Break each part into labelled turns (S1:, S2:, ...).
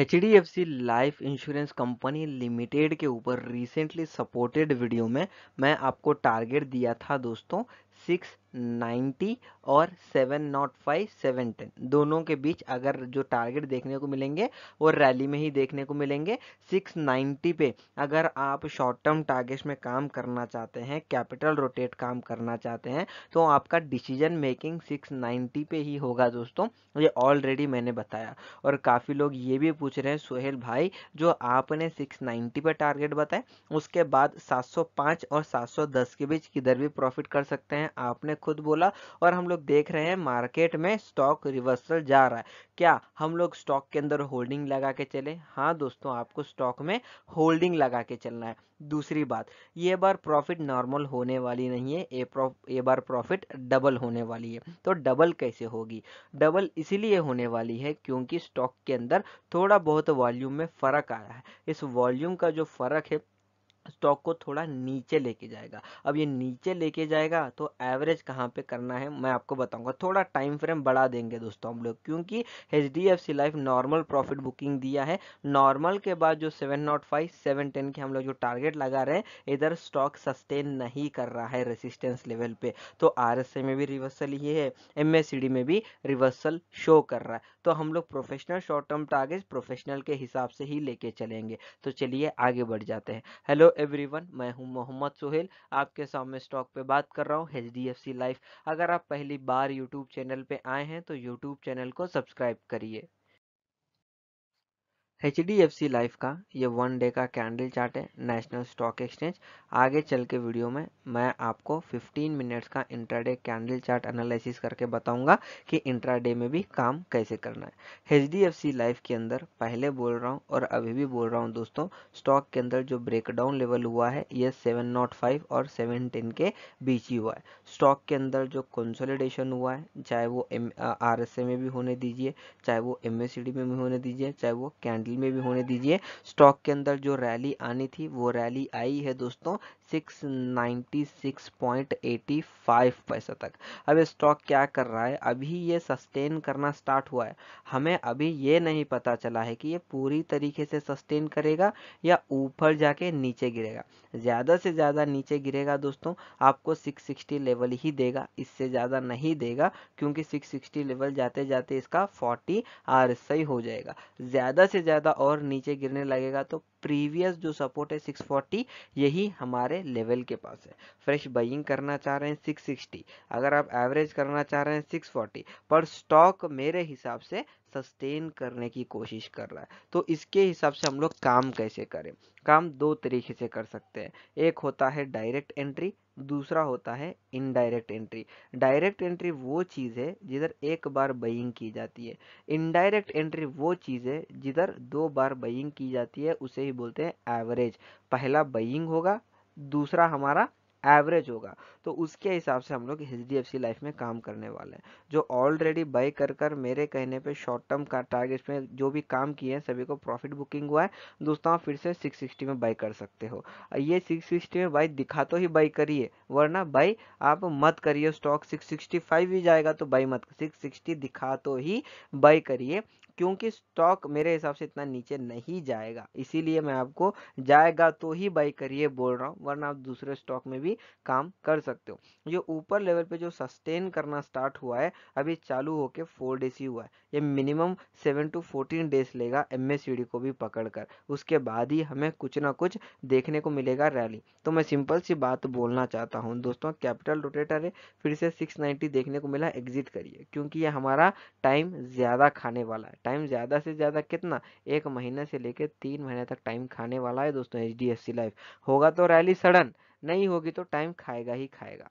S1: H D F C life insurance company limited के ऊपर recently supported video में मैं आपको टारगेट दिया था दोस्तों सिक्स नाइन्टी और seven nought five seven ten दोनों के बीच अगर जो टारगेट देखने को मिलेंगे वो रैली में ही देखने को मिलेंगे सिक्स नाइन्टी पे अगर आप शॉर्ट टर्म टारगेट्स में काम करना चाहते हैं कैपिटल रोटेट काम करना चाहते हैं तो आपका डिसीजन मेकिंग सिक्स नाइन्टी पे ही होगा दोस्तों ये ऑलरेडी मैंने बताया और काफ़ी लोग ये भी पूछ रहे हैं सुहेल भाई जो आपने सिक्स नाइन्टी पर टारगेट बताया उसके बाद सात सौ पाँच और सात सौ दस के बीच किधर भी प्रॉफिट कर सकते हैं हैं आपने खुद बोला और हम लोग देख रहे हैं मार्केट में स्टॉक रिवर्सल जा रहा है क्या हम लोग स्टॉक के अंदर होल्डिंग लगा के चले हाँ दोस्तों आपको स्टॉक में होल्डिंग लगा के चलना है दूसरी बात ये बार प्रॉफिट नॉर्मल होने वाली नहीं है ये ये बार प्रॉफिट डबल होने वाली है तो डबल कैसे होगी डबल इसीलिए होने वाली है क्योंकि स्टॉक के अंदर थोड़ा बहुत वॉल्यूम में फ़र्क आया है इस वॉल्यूम का जो फ़र्क है स्टॉक को थोड़ा नीचे लेके जाएगा अब ये नीचे लेके जाएगा तो एवरेज कहाँ पे करना है मैं आपको बताऊंगा थोड़ा टाइम फ्रेम बढ़ा देंगे दोस्तों हम लोग क्योंकि H D F C life normal profit booking दिया है नॉर्मल के बाद जो seven nought five seven ten के हम लोग जो टारगेट लगा रहे हैं इधर स्टॉक सस्टेन नहीं कर रहा है रेसिस्टेंस लेवल पे तो आर एस ए में भी रिवर्सल ये है एम एस सी डी में भी रिवर्सल शो कर रहा है तो हम लोग professional short term target professional के हिसाब से ही लेके चलेंगे तो चलिए आगे बढ़ जाते हैं हेलो एवरीवन मैं हूं मोहम्मद सुहेल आपके सामने स्टॉक पे बात कर रहा हूं एच लाइफ अगर आप पहली बार यूट्यूब चैनल पे आए हैं तो यूट्यूब चैनल को सब्सक्राइब करिए H D F C life का ये वन डे का कैंडल चार्ट है नेशनल स्टॉक एक्सचेंज आगे चल के वीडियो में मैं आपको 15 मिनट्स का इंट्राडे कैंडल चार्ट एनालिसिस करके बताऊंगा कि इंट्राडे में भी काम कैसे करना है H D F C life के अंदर पहले बोल रहा हूँ और अभी भी बोल रहा हूँ दोस्तों स्टॉक के अंदर जो ब्रेकडाउन लेवल हुआ है ये 705 और 710 के बीच ही हुआ है स्टॉक के अंदर जो कंसोलिडेशन हुआ है चाहे वो आर एस ए में भी होने दीजिए चाहे वो एम में भी होने दीजिए चाहे वो कैंडल मंजिल में भी होने दीजिए स्टॉक के अंदर जो रैली आनी थी वो रैली आई है दोस्तों 696.85 पैसा तक अब स्टॉक क्या कर रहा है अभी ये सस्टेन करना स्टार्ट हुआ है हमें अभी ये नहीं पता चला है कि ये पूरी तरीके से सस्टेन करेगा या ऊपर जाके नीचे गिरेगा ज़्यादा से ज़्यादा नीचे गिरेगा दोस्तों आपको 660 लेवल ही देगा इससे ज़्यादा नहीं देगा क्योंकि 660 लेवल जाते जाते इसका 40 आर हो जाएगा ज़्यादा से ज़्यादा ज़्यादा और नीचे गिरने लगेगा तो प्रीवियस जो सपोर्ट है 640 यही हमारे लेवल के पास है फ्रेश बाइंग करना चाह रहे हैं 660 अगर आप एवरेज करना चाह रहे हैं 640 पर स्टॉक मेरे हिसाब से सस्टेन करने की कोशिश कर रहा है तो इसके हिसाब से हम लोग काम कैसे करें काम दो तरीके से कर सकते हैं एक होता है डायरेक्ट एंट्री दूसरा होता है इनडायरेक्ट एंट्री डायरेक्ट एंट्री वो चीज़ है जिधर एक बार बइंग की जाती है इनडायरेक्ट एंट्री वो चीज़ है जिधर दो बार बइंग की जाती है उसे ही बोलते हैं एवरेज पहला बइंग होगा दूसरा हमारा एवरेज होगा तो उसके हिसाब से हम लोग H D F C life में काम करने वाले हैं जो ऑलरेडी बाई कर कर मेरे कहने पे शॉर्ट टर्म का टारगेट में जो भी काम किए हैं सभी को प्रॉफिट बुकिंग हुआ है दोस्तों आप फिर से सिक्स सिक्सटी में बाई कर सकते हो ये सिक्स सिक्सटी में बाई दिखा तो ही बाई करिए वरना बाई आप मत करिए स्टॉक सिक्स सिक्सटी फाइव भी जाएगा तो बाई मत सिक्स सिक्सटी दिखा तो ही बाई करिए क्योंकि स्टॉक मेरे हिसाब से इतना नीचे नहीं जाएगा इसीलिए मैं आपको जाएगा तो ही बाई करिए बोल रहा हूँ वरना आप दूसरे स्टॉक में भी काम कर सकते हो जो ऊपर लेवल पे जो सस्टेन करना स्टार्ट हुआ है अभी चालू होके फोर डेज ही हुआ है ये minimum seven to fourteen days लेगा एम को भी पकड़ कर उसके बाद ही हमें कुछ ना कुछ देखने को मिलेगा रैली तो मैं सिंपल सी बात बोलना चाहता हूँ दोस्तों कैपिटल रोटेटर है फिर से सिक्स देखने को मिला एग्जिट करिए क्योंकि ये हमारा टाइम ज़्यादा खाने वाला है टाइम ज़्यादा से ज़्यादा कितना एक महीने से लेकर तीन महीने तक टाइम खाने वाला है दोस्तों H D S C life होगा तो रैली सडन नहीं होगी तो टाइम खाएगा ही खाएगा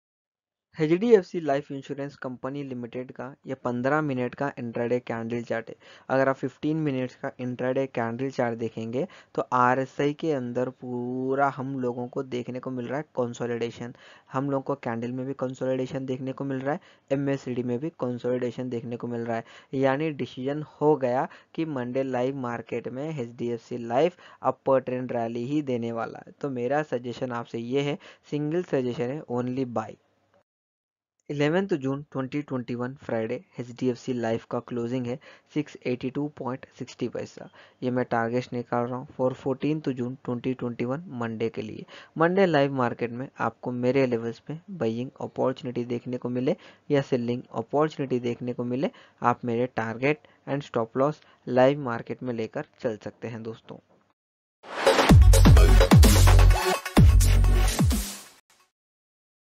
S1: H D F C life insurance company limited का ये 15 मिनट का इंट्राडे कैंडल चार्ट है अगर आप 15 मिनट्स का इंट्राडे कैंडल चार्ट देखेंगे तो आर एस आई के अंदर पूरा हम लोगों को देखने को मिल रहा है कंसोलिडेशन हम लोगों को कैंडल में भी कंसोलिडेशन देखने को मिल रहा है एम एस डी में भी कंसोलिडेशन देखने को मिल रहा है यानी डिसीजन हो गया कि मंडे लाइव मार्केट में H D F C life upper trend rally ही देने वाला है तो मेरा सजेशन आपसे ये है सिंगल सजेशन है only buy eleventh June 2021 Friday H life का क्लोजिंग है 682.60 पैसा ये मैं टारगेट निकाल रहा हूँ फॉर फोर्टीन जून 2021 मंडे के लिए मंडे लाइव मार्केट में आपको मेरे लेवल्स पे बइंग अपॉर्चुनिटी देखने को मिले या सेलिंग अपॉर्चुनिटी देखने को मिले आप मेरे target and stop loss live market में लेकर चल सकते हैं दोस्तों